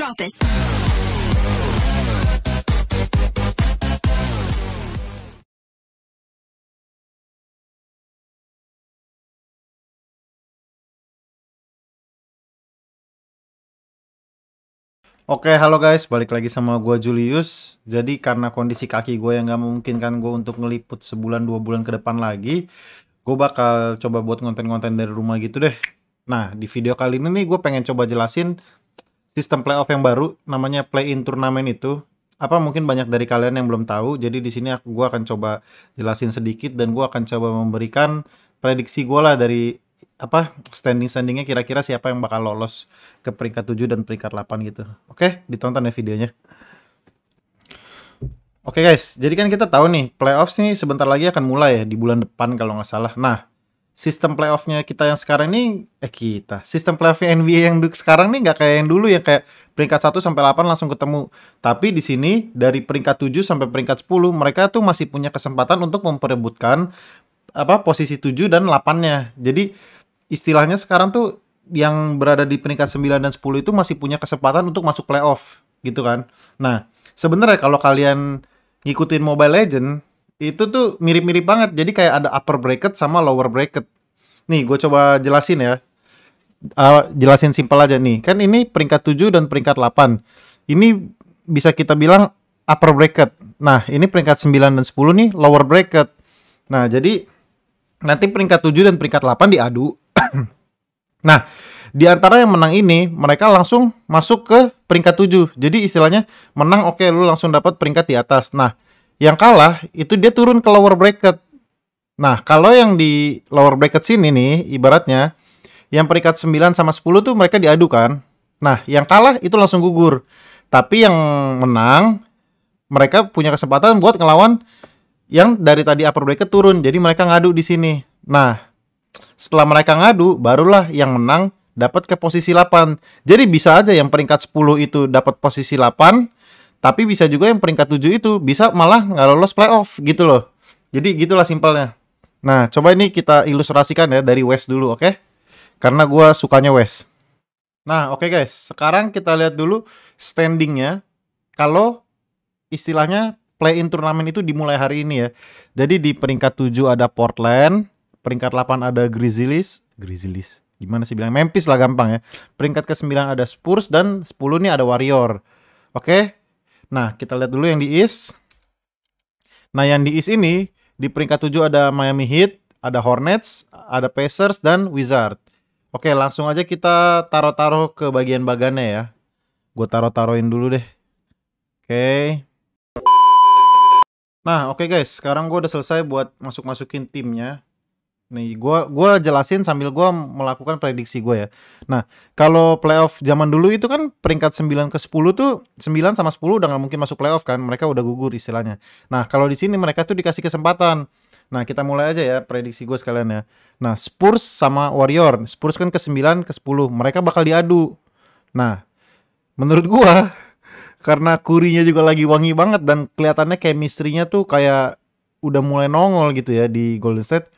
Drop it. Oke, halo guys, balik lagi sama gue Julius. Jadi karena kondisi kaki gue yang gak memungkinkan gue untuk ngeliput sebulan dua bulan ke depan lagi, gue bakal coba buat konten-konten dari rumah gitu deh. Nah, di video kali ini nih gue pengen coba jelasin sistem playoff yang baru namanya play in turnamen itu apa mungkin banyak dari kalian yang belum tahu. Jadi di sini aku gue akan coba jelasin sedikit dan gue akan coba memberikan prediksi gue lah dari apa standing standingnya kira-kira siapa yang bakal lolos ke peringkat 7 dan peringkat 8 gitu. Oke, ditonton ya videonya. Oke guys, jadi kan kita tahu nih playoffs nih sebentar lagi akan mulai ya di bulan depan kalau nggak salah. Nah, sistem playoffnya kita yang sekarang ini eh kita sistem playoff NBA yang sekarang ini nggak kayak yang dulu ya kayak peringkat 1 sampai 8 langsung ketemu tapi di sini dari peringkat 7 sampai peringkat 10 mereka tuh masih punya kesempatan untuk memperebutkan apa posisi 7 dan 8-nya jadi istilahnya sekarang tuh yang berada di peringkat 9 dan 10 itu masih punya kesempatan untuk masuk playoff gitu kan nah sebenarnya kalau kalian ngikutin Mobile Legend itu tuh mirip-mirip banget. Jadi kayak ada upper bracket sama lower bracket. Nih, gue coba jelasin ya. Uh, jelasin simpel aja nih. Kan ini peringkat 7 dan peringkat 8. Ini bisa kita bilang upper bracket. Nah, ini peringkat 9 dan 10 nih lower bracket. Nah, jadi nanti peringkat 7 dan peringkat 8 diadu. nah, di antara yang menang ini, mereka langsung masuk ke peringkat 7. Jadi istilahnya menang oke okay, lu langsung dapat peringkat di atas. Nah, yang kalah itu dia turun ke lower bracket. Nah, kalau yang di lower bracket sini nih, ibaratnya yang peringkat 9 sama 10 tuh mereka diadu kan. Nah, yang kalah itu langsung gugur. Tapi yang menang mereka punya kesempatan buat ngelawan yang dari tadi upper bracket turun. Jadi mereka ngadu di sini. Nah, setelah mereka ngadu barulah yang menang dapat ke posisi 8. Jadi bisa aja yang peringkat 10 itu dapat posisi 8, tapi bisa juga yang peringkat 7 itu bisa malah nggak lolos playoff gitu loh. Jadi gitulah simpelnya. Nah, coba ini kita ilustrasikan ya dari West dulu, oke? Okay? Karena gue sukanya West. Nah, oke okay guys. Sekarang kita lihat dulu standingnya. Kalau istilahnya play-in turnamen itu dimulai hari ini ya. Jadi di peringkat 7 ada Portland, peringkat 8 ada Grizzlies, Grizzlies. Gimana sih bilang Memphis lah gampang ya. Peringkat ke-9 ada Spurs dan 10 nih ada Warrior. Oke. Okay? Nah, kita lihat dulu yang di East. Nah, yang di East ini di peringkat 7 ada Miami Heat, ada Hornets, ada Pacers dan Wizard. Oke, langsung aja kita taruh-taruh ke bagian bagannya ya. Gue taruh-taruhin dulu deh. Oke. Nah, oke okay guys, sekarang gue udah selesai buat masuk-masukin timnya. Nih, gua gua jelasin sambil gua melakukan prediksi gua ya. Nah, kalau playoff zaman dulu itu kan peringkat 9 ke 10 tuh 9 sama 10 udah gak mungkin masuk playoff kan, mereka udah gugur istilahnya. Nah, kalau di sini mereka tuh dikasih kesempatan. Nah, kita mulai aja ya prediksi gue sekalian ya. Nah, Spurs sama Warrior. Spurs kan ke 9 ke 10, mereka bakal diadu. Nah, menurut gua karena kurinya juga lagi wangi banget dan kelihatannya chemistry-nya tuh kayak udah mulai nongol gitu ya di Golden State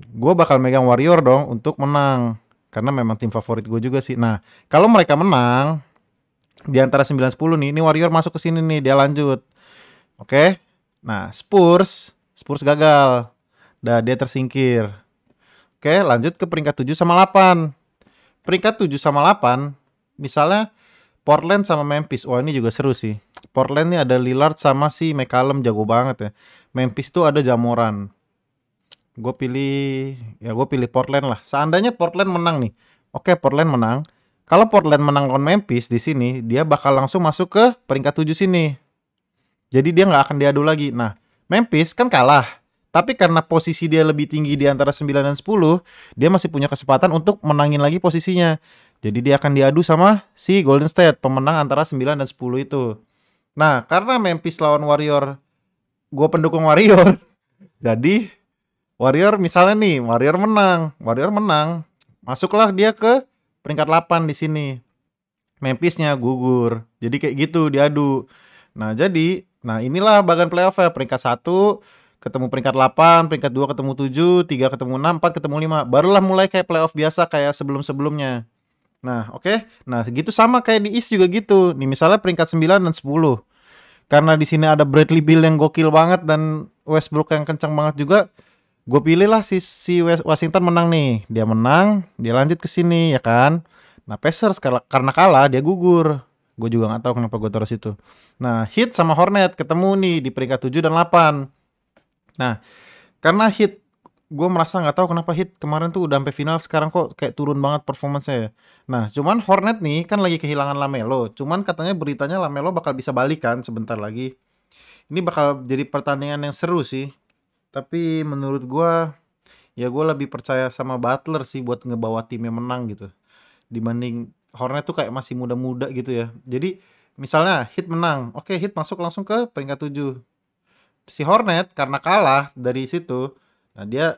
gue bakal megang Warrior dong untuk menang karena memang tim favorit gue juga sih. Nah, kalau mereka menang di antara 9 10 nih, ini Warrior masuk ke sini nih, dia lanjut. Oke. Okay? Nah, Spurs, Spurs gagal. Dah dia tersingkir. Oke, okay, lanjut ke peringkat 7 sama 8. Peringkat 7 sama 8, misalnya Portland sama Memphis. Wah, ini juga seru sih. Portland nih ada Lillard sama si McCallum jago banget ya. Memphis tuh ada Jamoran gue pilih ya gue pilih Portland lah. Seandainya Portland menang nih, oke Portland menang. Kalau Portland menang lawan Memphis di sini, dia bakal langsung masuk ke peringkat 7 sini. Jadi dia nggak akan diadu lagi. Nah, Memphis kan kalah. Tapi karena posisi dia lebih tinggi di antara 9 dan 10, dia masih punya kesempatan untuk menangin lagi posisinya. Jadi dia akan diadu sama si Golden State, pemenang antara 9 dan 10 itu. Nah, karena Memphis lawan Warrior, gue pendukung Warrior. jadi Warrior misalnya nih, Warrior menang, Warrior menang, masuklah dia ke peringkat 8 di sini. Memphisnya gugur. Jadi kayak gitu diadu. Nah, jadi nah inilah bagian playoff ya peringkat satu ketemu peringkat 8, peringkat 2 ketemu 7, 3 ketemu 6, 4 ketemu 5. Barulah mulai kayak playoff biasa kayak sebelum-sebelumnya. Nah, oke. Okay? Nah, gitu sama kayak di East juga gitu. Nih misalnya peringkat 9 dan 10. Karena di sini ada Bradley Bill yang gokil banget dan Westbrook yang kencang banget juga gue pilih lah si, si Washington menang nih dia menang dia lanjut ke sini ya kan nah Pacers karena kalah dia gugur gue juga gak tahu kenapa gue taruh situ nah Heat sama Hornet ketemu nih di peringkat 7 dan 8 nah karena Heat gue merasa nggak tahu kenapa Heat kemarin tuh udah sampai final sekarang kok kayak turun banget ya. nah cuman Hornet nih kan lagi kehilangan Lamelo cuman katanya beritanya Lamelo bakal bisa balikan sebentar lagi ini bakal jadi pertandingan yang seru sih tapi menurut gue ya gue lebih percaya sama Butler sih buat ngebawa timnya menang gitu. Dibanding Hornet tuh kayak masih muda-muda gitu ya. Jadi misalnya Hit menang, oke Hit masuk langsung ke peringkat 7. Si Hornet karena kalah dari situ, nah dia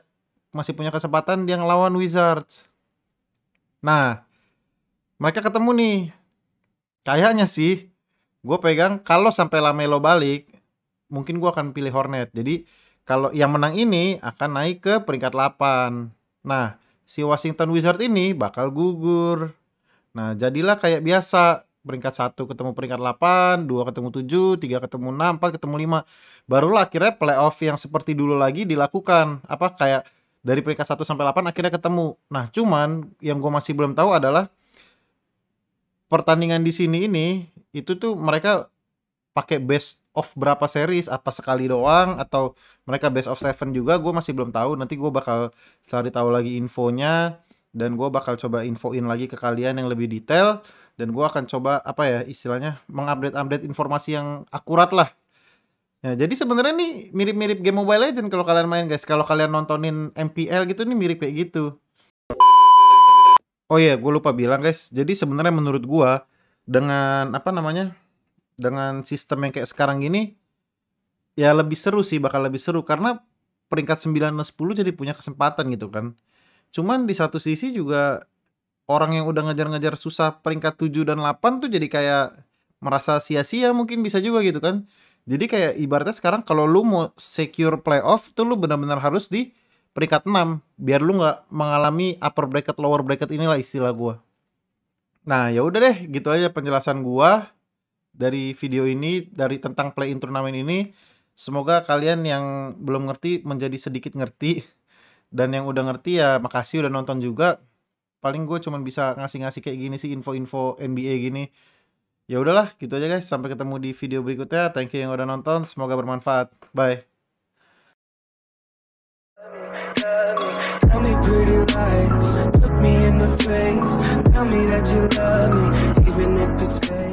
masih punya kesempatan dia ngelawan Wizards. Nah, mereka ketemu nih. Kayaknya sih, gue pegang kalau sampai Lamelo balik, mungkin gue akan pilih Hornet. Jadi kalau yang menang ini akan naik ke peringkat 8. Nah, si Washington Wizard ini bakal gugur. Nah, jadilah kayak biasa peringkat 1 ketemu peringkat 8, 2 ketemu 7, 3 ketemu 6, 4 ketemu 5. Barulah akhirnya playoff yang seperti dulu lagi dilakukan. Apa kayak dari peringkat 1 sampai 8 akhirnya ketemu. Nah, cuman yang gue masih belum tahu adalah pertandingan di sini ini itu tuh mereka pakai base of berapa series apa sekali doang atau mereka base of seven juga gue masih belum tahu nanti gue bakal cari tahu lagi infonya dan gue bakal coba infoin lagi ke kalian yang lebih detail dan gue akan coba apa ya istilahnya mengupdate-update informasi yang akurat lah Ya, jadi sebenarnya nih mirip-mirip game Mobile Legend kalau kalian main guys. Kalau kalian nontonin MPL gitu nih mirip kayak gitu. Oh iya, gue lupa bilang guys. Jadi sebenarnya menurut gue dengan apa namanya? dengan sistem yang kayak sekarang gini ya lebih seru sih bakal lebih seru karena peringkat 9 dan 10 jadi punya kesempatan gitu kan. Cuman di satu sisi juga orang yang udah ngejar-ngejar susah peringkat 7 dan 8 tuh jadi kayak merasa sia-sia mungkin bisa juga gitu kan. Jadi kayak ibaratnya sekarang kalau lu mau secure playoff tuh lu benar-benar harus di peringkat 6 biar lu nggak mengalami upper bracket lower bracket inilah istilah gua. Nah, ya udah deh, gitu aja penjelasan gua dari video ini dari tentang play in turnamen ini semoga kalian yang belum ngerti menjadi sedikit ngerti dan yang udah ngerti ya makasih udah nonton juga paling gue cuman bisa ngasih-ngasih kayak gini sih info-info NBA gini ya udahlah gitu aja guys sampai ketemu di video berikutnya thank you yang udah nonton semoga bermanfaat bye Tell me that you love me, even if it's fake